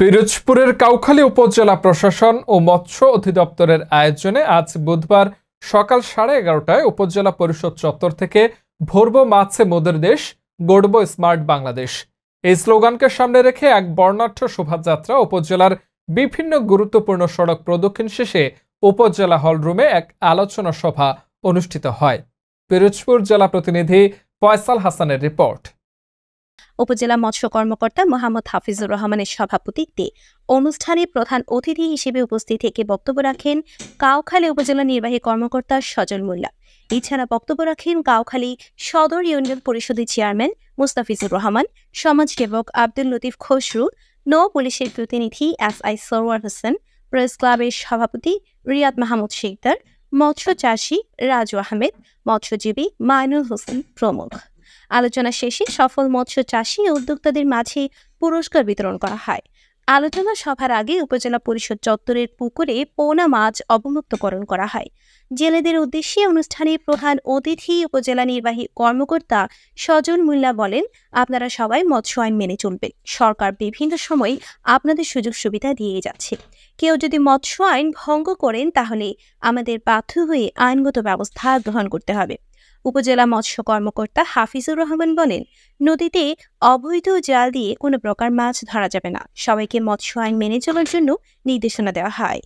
পিরোজপুরের কাউখালী উপজেলা প্রশাসন ও মৎস্য অধিদপ্তরের আয়োজনে আজ বুধবার সকাল সাড়ে এগারোটায় উপজেলা পরিষদ চত্বর থেকে ভরব মাছে মোদের দেশ গড়ব স্মার্ট বাংলাদেশ এই স্লোগানকে সামনে রেখে এক বর্ণাঢ্য শোভাযাত্রা উপজেলার বিভিন্ন গুরুত্বপূর্ণ সড়ক প্রদক্ষিণ শেষে উপজেলা হল রুমে এক আলোচনা সভা অনুষ্ঠিত হয় পিরোজপুর জেলা প্রতিনিধি ফয়সাল হাসানের রিপোর্ট উপজেলা মৎস্য কর্মকর্তা মোহাম্মদ হাফিজুর রহমানের সভাপতিত্বে অনুষ্ঠানে প্রধান অতিথি হিসেবে উপস্থিত থেকে বক্তব্য রাখেন কাউখালী উপজেলা নির্বাহী কর্মকর্তা সজল মোল্লা এছাড়া বক্তব্য রাখেন কাউখালী সদর ইউনিয়ন পরিষদের চেয়ারম্যান মুস্তাফিজুর রহমান সমাজ সেবক আব্দুল লতিফ খসরু নৌ পুলিশের প্রতিনিধি S I Sarwar Hossain press ক্লাবের সভাপতি রিয়াদ মাহমুদ শেখদার মৎস্য চাষী রাজু আহমেদ মৎস্যজীবী মাইনুল হোসেন প্রমুখ আলোচনা শেষে সফল মৎস্য চাষি ও উদ্যোক্তাদের মাঝে পুরস্কার বিতরণ করা হয় আলোচনা সভার আগে উপজেলা পরিষদ চত্বরের পুকুরে পোনা মাছ অবমুক্তকরণ করা হয় জেলেদের উদ্দেশ্যে অনুষ্ঠানে প্রধান অতিথি উপজেলা নির্বাহী কর্মকর্তা সজল মুল্লা বলেন আপনারা সবাই মৎস্য আইন মেনে চলবেন সরকার বিভিন্ন সময় আপনাদের সুযোগ সুবিধা দিয়ে যাচ্ছে কেউ যদি মৎস্য আইন ভঙ্গ করেন তাহলে আমাদের বাধ্য হয়ে আইনগত ব্যবস্থা গ্রহণ করতে হবে উপজেলা মৎস্য কর্মকর্তা হাফিজুর রহমান বলেন নদীতে অবৈধ জাল দিয়ে কোনো প্রকার মাছ ধরা যাবে না সবাইকে মৎস্য আইন মেনে চলার জন্য নির্দেশনা দেওয়া হয়